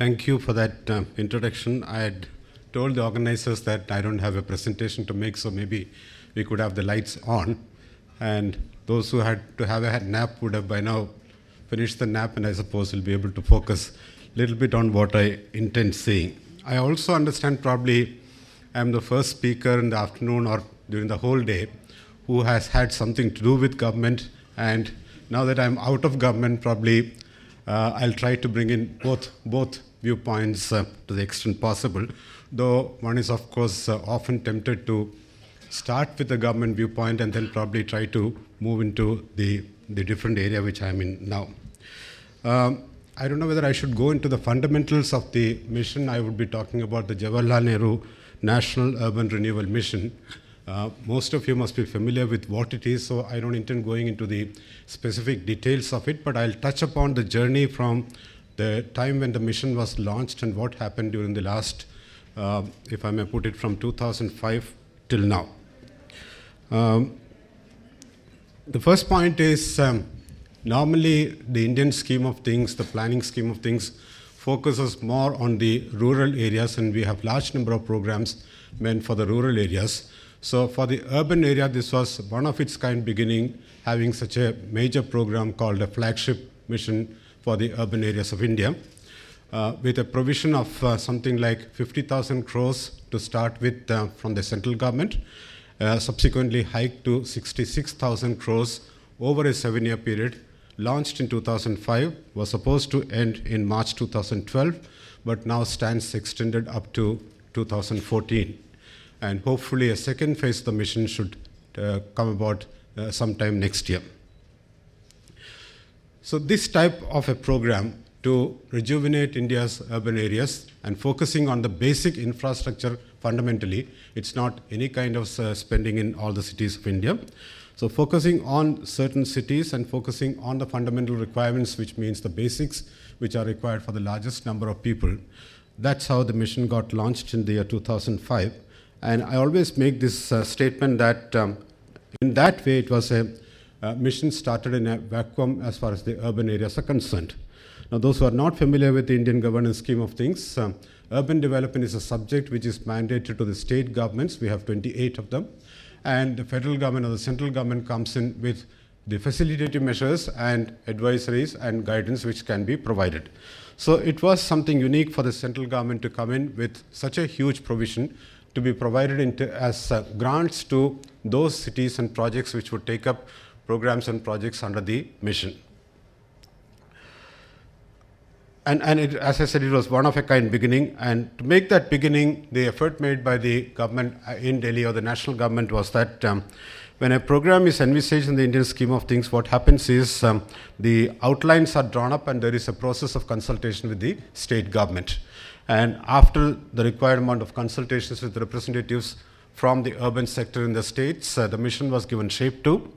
Thank you for that uh, introduction. I had told the organizers that I don't have a presentation to make, so maybe we could have the lights on. And those who had to have a nap would have by now finished the nap, and I suppose will be able to focus a little bit on what I intend saying. I also understand probably I'm the first speaker in the afternoon or during the whole day who has had something to do with government. And now that I'm out of government, probably uh, I'll try to bring in both both viewpoints uh, to the extent possible, though one is, of course, uh, often tempted to start with the government viewpoint and then probably try to move into the, the different area which I'm in now. Um, I don't know whether I should go into the fundamentals of the mission. I would be talking about the Jawaharlal Nehru National Urban Renewal Mission. Uh, most of you must be familiar with what it is, so I don't intend going into the specific details of it, but I'll touch upon the journey from the time when the mission was launched and what happened during the last, uh, if I may put it, from 2005 till now. Um, the first point is um, normally the Indian scheme of things, the planning scheme of things, focuses more on the rural areas and we have large number of programs meant for the rural areas. So for the urban area, this was one of its kind beginning, having such a major program called a flagship mission for the urban areas of India, uh, with a provision of uh, something like 50,000 crores to start with uh, from the central government, uh, subsequently hiked to 66,000 crores over a seven-year period, launched in 2005, was supposed to end in March 2012, but now stands extended up to 2014. And hopefully a second phase of the mission should uh, come about uh, sometime next year. So this type of a program to rejuvenate India's urban areas and focusing on the basic infrastructure fundamentally. It's not any kind of uh, spending in all the cities of India. So focusing on certain cities and focusing on the fundamental requirements, which means the basics which are required for the largest number of people. That's how the mission got launched in the year 2005. And I always make this uh, statement that um, in that way it was a uh, mission started in a vacuum as far as the urban areas are concerned. Now, those who are not familiar with the Indian governance scheme of things, um, urban development is a subject which is mandated to the state governments. We have 28 of them. And the federal government or the central government comes in with the facilitative measures and advisories and guidance which can be provided. So it was something unique for the central government to come in with such a huge provision to be provided as uh, grants to those cities and projects which would take up programs and projects under the mission. And, and it, as I said, it was one of a kind beginning. And to make that beginning, the effort made by the government uh, in Delhi or the national government was that um, when a program is envisaged in the Indian scheme of things, what happens is um, the outlines are drawn up and there is a process of consultation with the state government. And after the required amount of consultations with representatives from the urban sector in the states, uh, the mission was given shape to.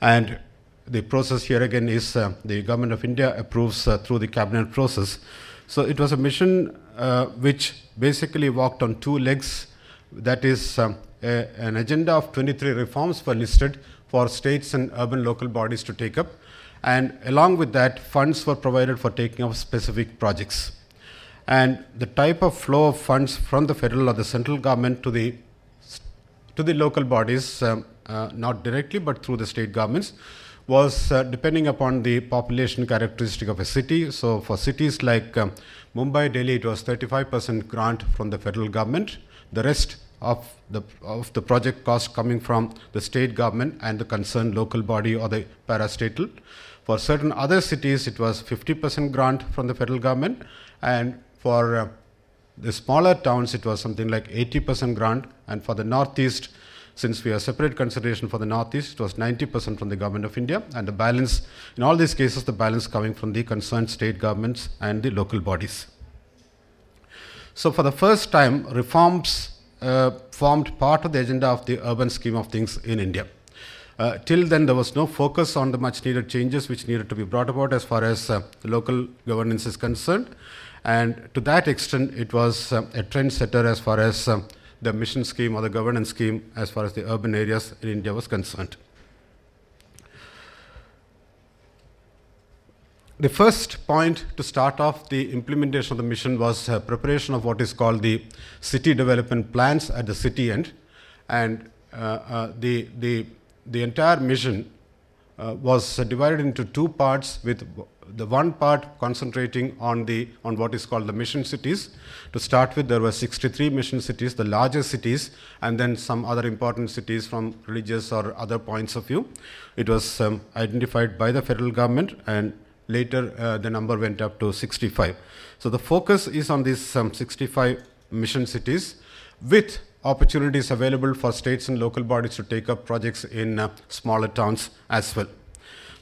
And the process here again is uh, the Government of India approves uh, through the cabinet process. So it was a mission uh, which basically walked on two legs. That is, um, a, an agenda of 23 reforms were listed for states and urban local bodies to take up. And along with that, funds were provided for taking up specific projects. And the type of flow of funds from the federal or the central government to the to the local bodies um, uh, not directly but through the state governments, was uh, depending upon the population characteristic of a city. So for cities like um, Mumbai, Delhi, it was 35% grant from the federal government. The rest of the of the project cost coming from the state government and the concerned local body or the parastatal. For certain other cities, it was 50% grant from the federal government, and for uh, the smaller towns, it was something like 80% grant, and for the northeast, since we have separate consideration for the Northeast, it was 90% from the Government of India, and the balance, in all these cases, the balance coming from the concerned state governments and the local bodies. So for the first time, reforms uh, formed part of the agenda of the urban scheme of things in India. Uh, till then, there was no focus on the much needed changes which needed to be brought about as far as uh, local governance is concerned. And to that extent, it was uh, a trendsetter as far as uh, the mission scheme or the governance scheme as far as the urban areas in India was concerned. The first point to start off the implementation of the mission was uh, preparation of what is called the city development plans at the city end. And uh, uh, the, the, the entire mission uh, was uh, divided into two parts with the one part concentrating on the on what is called the mission cities. To start with, there were 63 mission cities, the larger cities, and then some other important cities from religious or other points of view. It was um, identified by the federal government, and later uh, the number went up to 65. So the focus is on these um, 65 mission cities, with opportunities available for states and local bodies to take up projects in uh, smaller towns as well.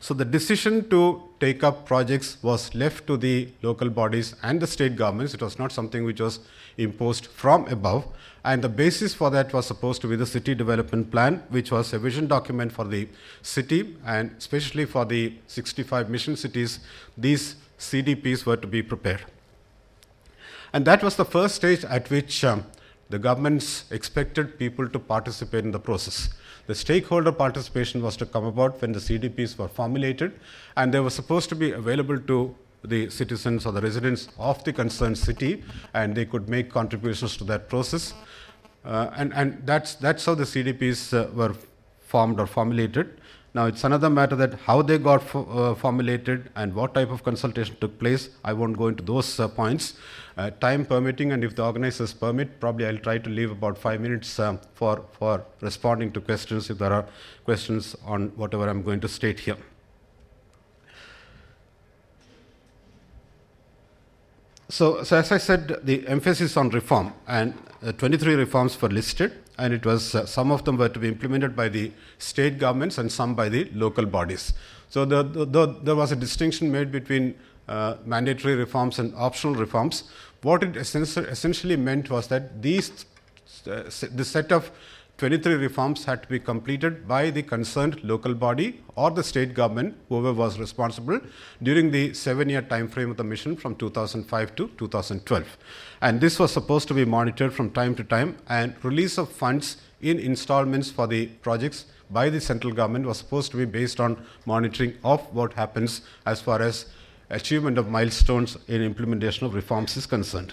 So, the decision to take up projects was left to the local bodies and the state governments. It was not something which was imposed from above. And the basis for that was supposed to be the city development plan, which was a vision document for the city and especially for the 65 mission cities, these CDPs were to be prepared. And that was the first stage at which um, the governments expected people to participate in the process. The stakeholder participation was to come about when the CDPs were formulated, and they were supposed to be available to the citizens or the residents of the concerned city, and they could make contributions to that process. Uh, and and that's, that's how the CDPs uh, were formed or formulated. Now, it's another matter that how they got uh, formulated and what type of consultation took place. I won't go into those uh, points. Uh, time permitting, and if the organizers permit, probably I'll try to leave about five minutes um, for, for responding to questions if there are questions on whatever I'm going to state here. So, so as I said, the emphasis on reform and uh, 23 reforms were listed and it was uh, some of them were to be implemented by the state governments and some by the local bodies. So the, the, the, there was a distinction made between uh, mandatory reforms and optional reforms. What it essentially meant was that these, uh, this set of 23 reforms had to be completed by the concerned local body or the state government, whoever was responsible, during the seven-year time frame of the mission from 2005 to 2012. And this was supposed to be monitored from time to time and release of funds in installments for the projects by the central government was supposed to be based on monitoring of what happens as far as achievement of milestones in implementation of reforms is concerned.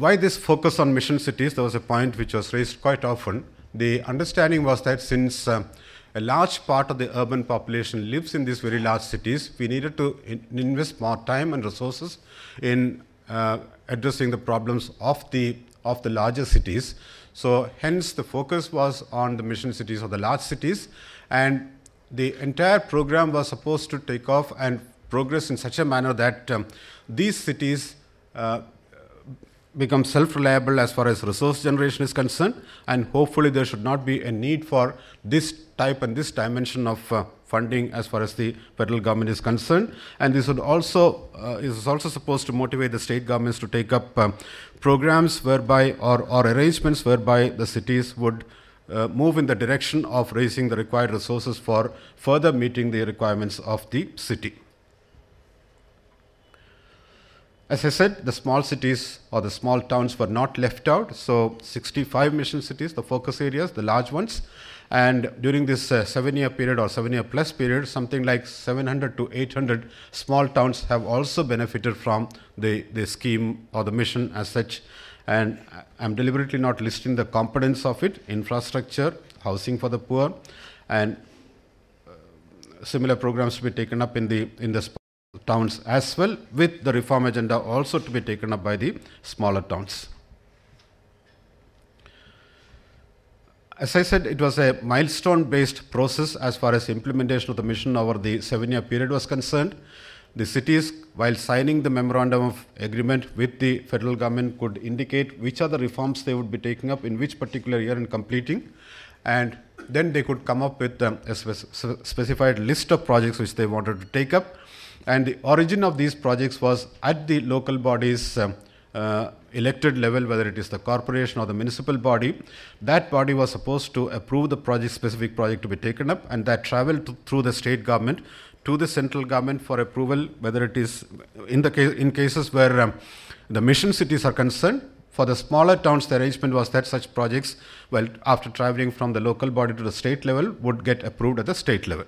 Why this focus on mission cities? There was a point which was raised quite often. The understanding was that since uh, a large part of the urban population lives in these very large cities, we needed to in invest more time and resources in uh, addressing the problems of the of the larger cities. So hence the focus was on the mission cities or the large cities and the entire program was supposed to take off and progress in such a manner that um, these cities uh, become self-reliable as far as resource generation is concerned and hopefully there should not be a need for this type and this dimension of uh, funding as far as the federal government is concerned and this would also uh, is also supposed to motivate the state governments to take up uh, programs whereby or, or arrangements whereby the cities would uh, move in the direction of raising the required resources for further meeting the requirements of the city. As I said, the small cities or the small towns were not left out. So 65 mission cities, the focus areas, the large ones. And during this uh, seven year period or seven year plus period, something like 700 to 800 small towns have also benefited from the, the scheme or the mission as such. And I'm deliberately not listing the components of it infrastructure, housing for the poor, and uh, similar programs to be taken up in the, in the towns as well, with the reform agenda also to be taken up by the smaller towns. As I said, it was a milestone-based process as far as implementation of the mission over the seven-year period was concerned. The cities, while signing the memorandum of agreement with the federal government, could indicate which are the reforms they would be taking up in which particular year and completing, and then they could come up with a specified list of projects which they wanted to take up and the origin of these projects was at the local bodies um, uh, elected level, whether it is the corporation or the municipal body, that body was supposed to approve the project specific project to be taken up and that traveled to, through the state government to the central government for approval, whether it is in the case in cases where um, the mission cities are concerned. For the smaller towns, the arrangement was that such projects, well, after traveling from the local body to the state level, would get approved at the state level.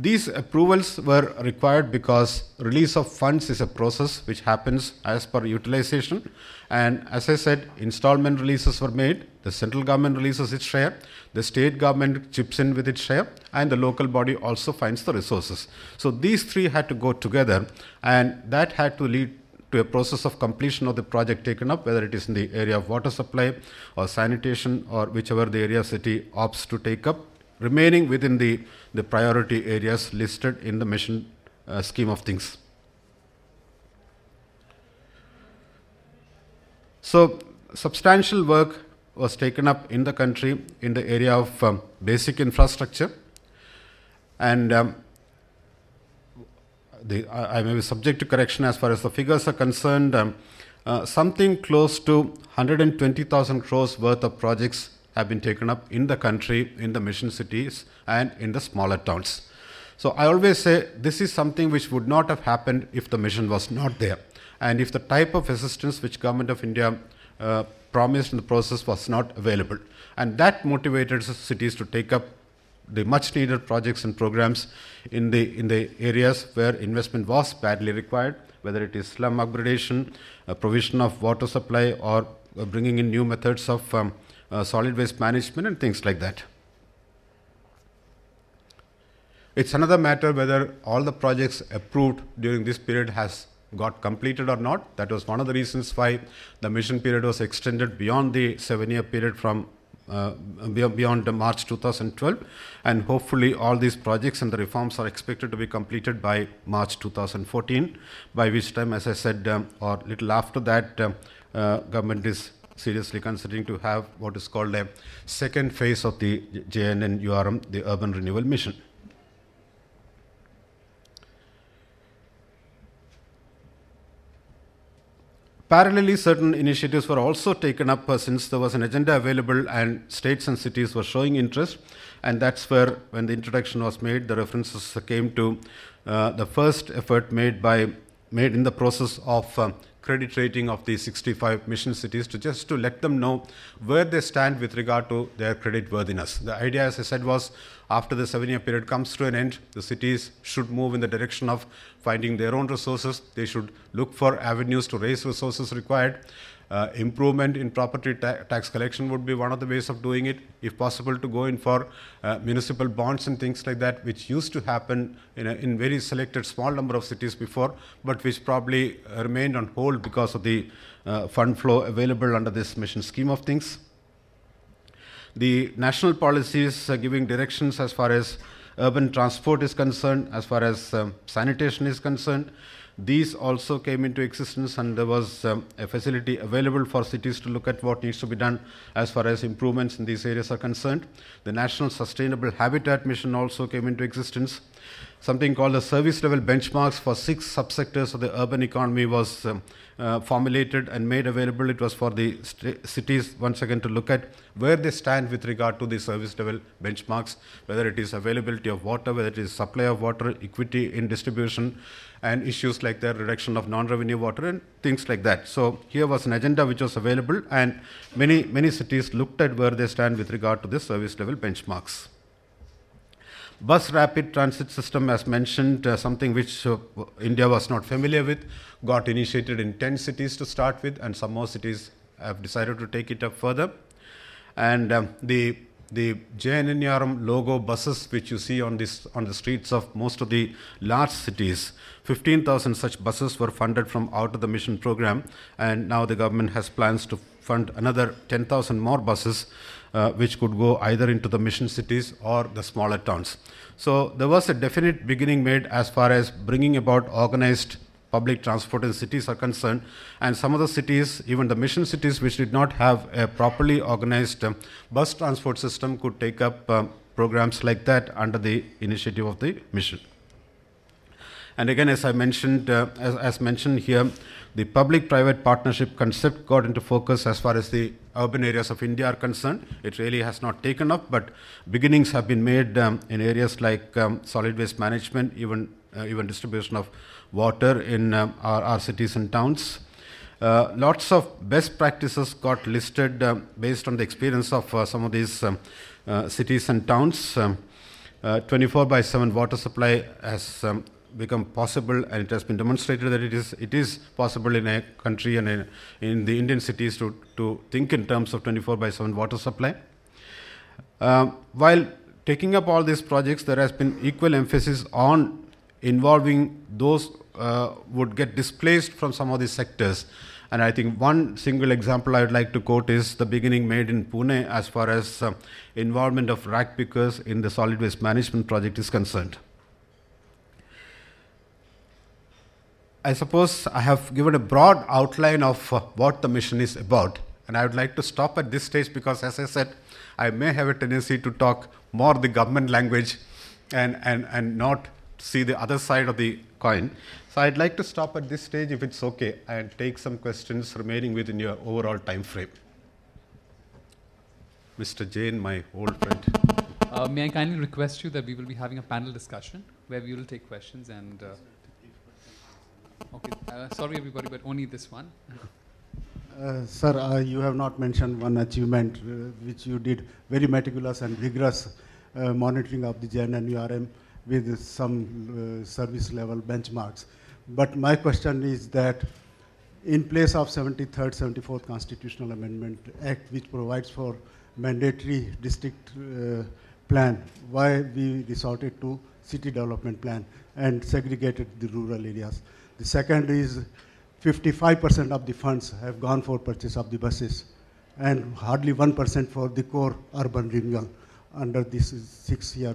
These approvals were required because release of funds is a process which happens as per utilization. And as I said, installment releases were made. The central government releases its share. The state government chips in with its share. And the local body also finds the resources. So these three had to go together. And that had to lead to a process of completion of the project taken up, whether it is in the area of water supply or sanitation or whichever the area city opts to take up remaining within the, the priority areas listed in the mission uh, scheme of things. So substantial work was taken up in the country in the area of um, basic infrastructure and um, the, I, I, may be subject to correction as far as the figures are concerned. Um, uh, something close to 120,000 crores worth of projects have been taken up in the country, in the mission cities, and in the smaller towns. So I always say this is something which would not have happened if the mission was not there. And if the type of assistance which Government of India uh, promised in the process was not available. And that motivated cities to take up the much needed projects and programs in the, in the areas where investment was badly required, whether it is slum upgradation, uh, provision of water supply, or uh, bringing in new methods of um, uh, solid waste management and things like that. It's another matter whether all the projects approved during this period has got completed or not. That was one of the reasons why the mission period was extended beyond the seven-year period from uh, beyond March 2012 and hopefully all these projects and the reforms are expected to be completed by March 2014 by which time as I said um, or little after that um, uh, government is seriously considering to have what is called a second phase of the JNN URM, the urban renewal mission. Parallelly, certain initiatives were also taken up uh, since there was an agenda available and states and cities were showing interest. And that's where, when the introduction was made, the references came to uh, the first effort made by made in the process of um, credit rating of the 65 mission cities to just to let them know where they stand with regard to their credit worthiness. The idea, as I said, was after the seven-year period comes to an end, the cities should move in the direction of finding their own resources. They should look for avenues to raise resources required. Uh, improvement in property ta tax collection would be one of the ways of doing it. If possible, to go in for uh, municipal bonds and things like that, which used to happen in, a, in very selected small number of cities before, but which probably uh, remained on hold because of the uh, fund flow available under this mission scheme of things. The national policies giving directions as far as urban transport is concerned, as far as um, sanitation is concerned, these also came into existence and there was um, a facility available for cities to look at what needs to be done as far as improvements in these areas are concerned. The National Sustainable Habitat Mission also came into existence. Something called the service level benchmarks for six subsectors of the urban economy was um, uh, formulated and made available. It was for the cities once again to look at where they stand with regard to the service level benchmarks, whether it is availability of water, whether it is supply of water, equity in distribution, and issues like the reduction of non-revenue water and things like that. So here was an agenda which was available and many, many cities looked at where they stand with regard to the service level benchmarks. Bus rapid transit system, as mentioned, uh, something which uh, India was not familiar with, got initiated in 10 cities to start with, and some more cities have decided to take it up further. And um, the the JNNRM logo buses which you see on, this, on the streets of most of the large cities. 15,000 such buses were funded from out of the mission program and now the government has plans to fund another 10,000 more buses uh, which could go either into the mission cities or the smaller towns. So there was a definite beginning made as far as bringing about organized public transport in cities are concerned, and some of the cities, even the mission cities, which did not have a properly organized um, bus transport system, could take up um, programs like that under the initiative of the mission. And again, as I mentioned, uh, as, as, mentioned here, the public-private partnership concept got into focus as far as the urban areas of India are concerned. It really has not taken up, but beginnings have been made um, in areas like um, solid waste management, even uh, even distribution of water in uh, our, our, cities and towns. Uh, lots of best practices got listed uh, based on the experience of uh, some of these um, uh, cities and towns. Um, uh, 24 by 7 water supply has um, become possible and it has been demonstrated that it is, it is possible in a country and in, in the Indian cities to, to think in terms of 24 by 7 water supply. while taking up all these projects, there has been equal emphasis on involving those uh, would get displaced from some of these sectors. And I think one single example I would like to quote is the beginning made in Pune as far as uh, involvement of rack pickers in the solid waste management project is concerned. I suppose I have given a broad outline of uh, what the mission is about. And I would like to stop at this stage because, as I said, I may have a tendency to talk more the government language and, and, and not see the other side of the coin. So, I would like to stop at this stage if it is okay and take some questions remaining within your overall time frame. Mr. Jain, my old friend. Uh, may I kindly request you that we will be having a panel discussion where we will take questions and. Uh, okay, uh, sorry everybody, but only this one. Uh, sir, uh, you have not mentioned one achievement uh, which you did very meticulous and rigorous monitoring of the Jain and URM with some uh, service level benchmarks. But my question is that in place of 73rd, 74th Constitutional Amendment Act, which provides for mandatory district uh, plan, why we resorted to city development plan and segregated the rural areas. The second is 55% of the funds have gone for purchase of the buses and hardly 1% for the core urban renewal under this six-year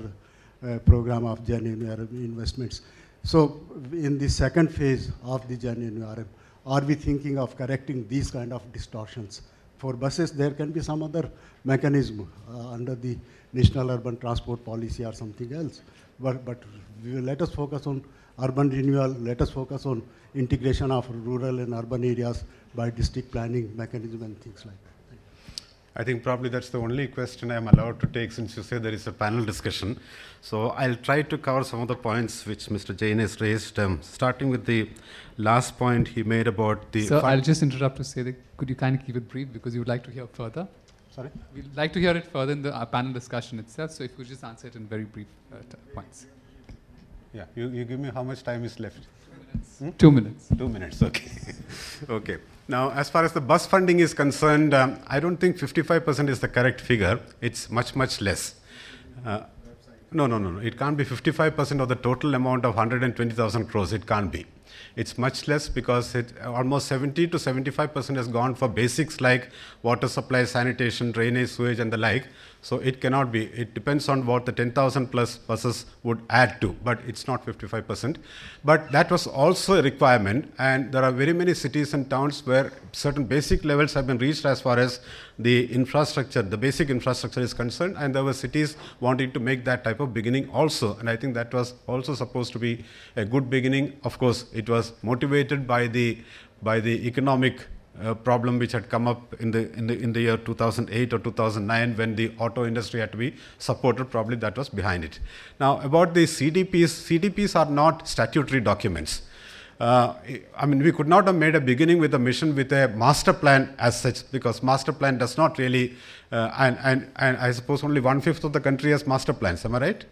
uh, program of JNNURM investments. So in the second phase of the JNNURM, are we thinking of correcting these kind of distortions? For buses, there can be some other mechanism uh, under the National Urban Transport Policy or something else. But, but let us focus on urban renewal, let us focus on integration of rural and urban areas by district planning mechanism and things like that. I think probably that's the only question I'm allowed to take since you say there is a panel discussion. So I'll try to cover some of the points which Mr. Jain has raised, um, starting with the last point he made about the. So I'll just interrupt to say that could you kindly keep it brief because you would like to hear further? Sorry? We'd like to hear it further in the uh, panel discussion itself, so if you just answer it in very brief uh, points. Yeah, you, you give me how much time is left? Two minutes. Hmm? Two minutes. Two minutes, okay. okay. Now, as far as the bus funding is concerned, um, I don't think 55% is the correct figure. It's much, much less. Uh, no, no, no, no. It can't be 55% of the total amount of 120,000 crores. It can't be. It's much less because it almost 70 to 75% has gone for basics like water supply, sanitation, drainage, sewage, and the like, so it cannot be. It depends on what the 10,000 plus buses would add to, but it's not 55%. But that was also a requirement, and there are very many cities and towns where certain basic levels have been reached as far as the infrastructure, the basic infrastructure is concerned, and there were cities wanting to make that type of beginning also. And I think that was also supposed to be a good beginning. Of course, it was motivated by the by the economic uh, problem which had come up in the, in the in the year 2008 or 2009 when the auto industry had to be supported probably that was behind it now about the cdps cdps are not statutory documents uh, I mean, we could not have made a beginning with a mission with a master plan as such, because master plan does not really, uh, and, and, and I suppose only one fifth of the country has master plans, am I right?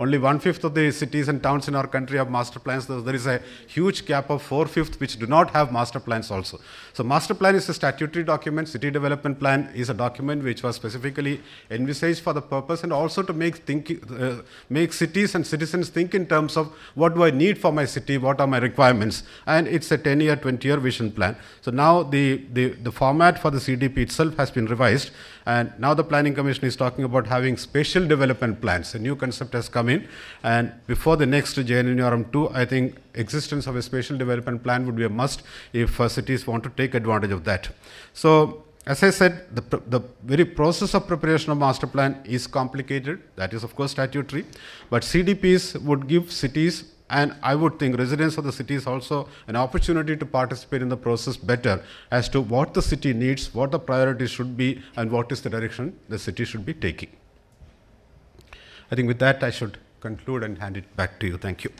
Only one-fifth of the cities and towns in our country have master plans. There is a huge gap of four-fifths which do not have master plans also. So master plan is a statutory document. City development plan is a document which was specifically envisaged for the purpose and also to make, think, uh, make cities and citizens think in terms of what do I need for my city, what are my requirements. And it's a 10-year, 20-year vision plan. So now the, the, the format for the CDP itself has been revised. And now the Planning Commission is talking about having special development plans. A new concept has come in. And before the next JNURM 2, I think existence of a special development plan would be a must if uh, cities want to take advantage of that. So as I said, the, the, very process of preparation of master plan is complicated. That is, of course, statutory. But CDPs would give cities and I would think residents of the city is also an opportunity to participate in the process better as to what the city needs, what the priorities should be, and what is the direction the city should be taking. I think with that, I should conclude and hand it back to you. Thank you.